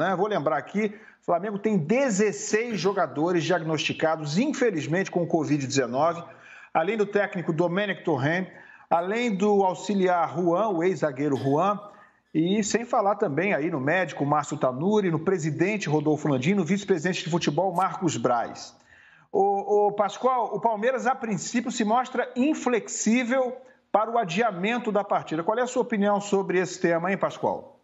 né? Vou lembrar aqui, o Flamengo tem 16 jogadores diagnosticados, infelizmente, com o Covid-19, além do técnico Domenic Torren, além do auxiliar Juan, o ex-zagueiro Juan, e sem falar também aí no médico Márcio Tanuri, no presidente Rodolfo Landim, no vice-presidente de futebol Marcos Braz. O, o Pascoal, o Palmeiras a princípio se mostra inflexível para o adiamento da partida. Qual é a sua opinião sobre esse tema, hein, Pascoal?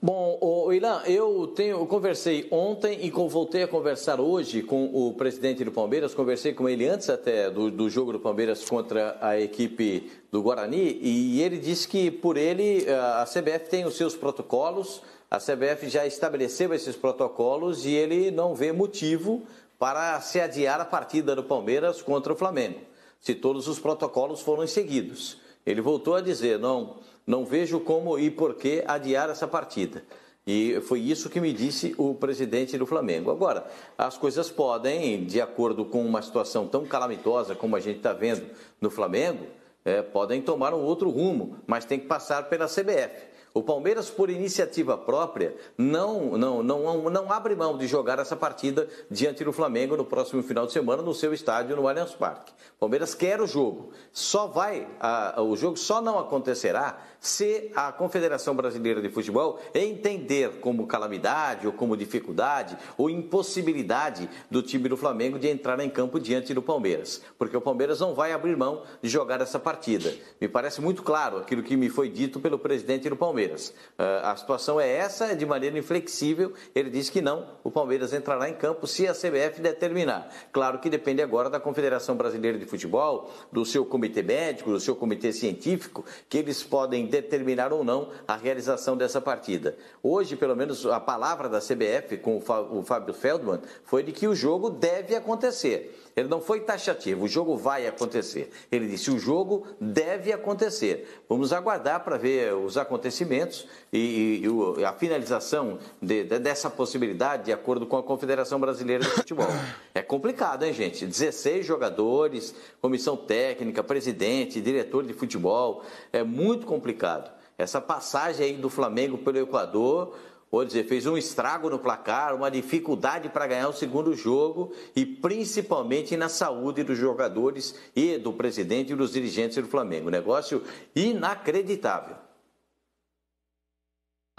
Bom, o Ilan, eu tenho, conversei ontem e voltei a conversar hoje com o presidente do Palmeiras. Conversei com ele antes até do, do jogo do Palmeiras contra a equipe do Guarani e ele disse que por ele a CBF tem os seus protocolos, a CBF já estabeleceu esses protocolos e ele não vê motivo para se adiar a partida do Palmeiras contra o Flamengo, se todos os protocolos foram seguidos. Ele voltou a dizer: não, não vejo como e por que adiar essa partida. E foi isso que me disse o presidente do Flamengo. Agora, as coisas podem, de acordo com uma situação tão calamitosa como a gente está vendo no Flamengo, é, podem tomar um outro rumo, mas tem que passar pela CBF. O Palmeiras, por iniciativa própria, não, não, não, não abre mão de jogar essa partida diante do Flamengo no próximo final de semana no seu estádio no Allianz Parque. O Palmeiras quer o jogo. Só vai a, o jogo só não acontecerá se a Confederação Brasileira de Futebol entender como calamidade ou como dificuldade ou impossibilidade do time do Flamengo de entrar em campo diante do Palmeiras, porque o Palmeiras não vai abrir mão de jogar essa partida. Me parece muito claro aquilo que me foi dito pelo presidente do Palmeiras. Palmeiras. Ah, a situação é essa, de maneira inflexível. Ele diz que não, o Palmeiras entrará em campo se a CBF determinar. Claro que depende agora da Confederação Brasileira de Futebol, do seu comitê médico, do seu comitê científico, que eles podem determinar ou não a realização dessa partida. Hoje, pelo menos, a palavra da CBF com o Fábio Feldman foi de que o jogo deve acontecer. Ele não foi taxativo, o jogo vai acontecer. Ele disse: o jogo deve acontecer. Vamos aguardar para ver os acontecimentos e, e, e a finalização de, de, dessa possibilidade de acordo com a Confederação Brasileira de Futebol. É complicado, hein, gente? 16 jogadores, comissão técnica, presidente, diretor de futebol. É muito complicado. Essa passagem aí do Flamengo pelo Equador Vou dizer, fez um estrago no placar, uma dificuldade para ganhar o segundo jogo e principalmente na saúde dos jogadores e do presidente e dos dirigentes do Flamengo. Negócio inacreditável.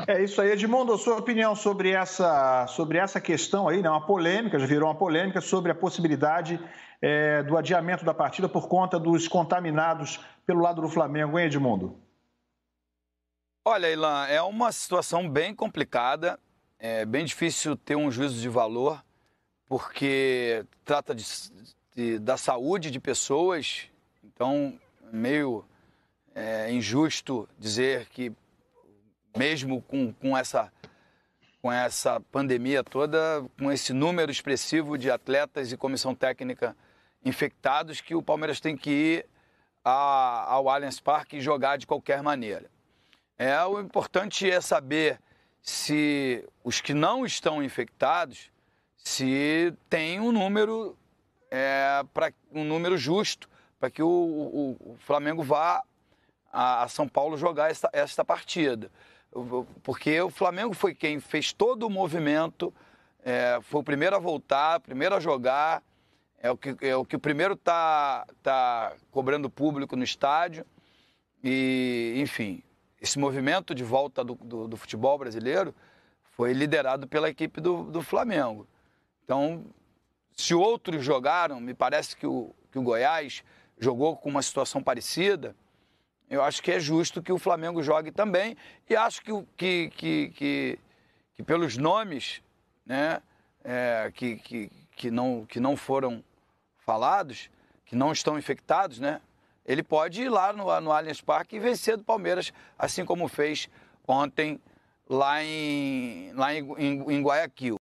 É isso aí, Edmundo. Sua opinião sobre essa, sobre essa questão aí, né? uma polêmica, já virou uma polêmica sobre a possibilidade é, do adiamento da partida por conta dos contaminados pelo lado do Flamengo, hein, Edmundo? Olha, Ilan, é uma situação bem complicada, é bem difícil ter um juízo de valor, porque trata de, de da saúde de pessoas, então é meio é, injusto dizer que mesmo com, com essa com essa pandemia toda, com esse número expressivo de atletas e comissão técnica infectados, que o Palmeiras tem que ir a, ao Allianz Parque e jogar de qualquer maneira. É, o importante é saber se os que não estão infectados, se tem um número, é, pra, um número justo para que o, o, o, Flamengo vá a, a, São Paulo jogar esta, esta partida. Porque o Flamengo foi quem fez todo o movimento, é, foi o primeiro a voltar, o primeiro a jogar, é o que, é o, que o primeiro está tá cobrando público no estádio. E, enfim, esse movimento de volta do, do, do futebol brasileiro foi liderado pela equipe do, do, Flamengo. Então, se outros jogaram, me parece que o, que o Goiás jogou com uma situação parecida, eu acho que é justo que o Flamengo jogue também. E acho que, que, que, que, que pelos nomes né, é, que, que, que, não, que não foram falados, que não estão infectados, né? ele pode ir lá no, no Allianz Parque e vencer do Palmeiras, assim como fez ontem lá em, lá em, em, em Guayaquil.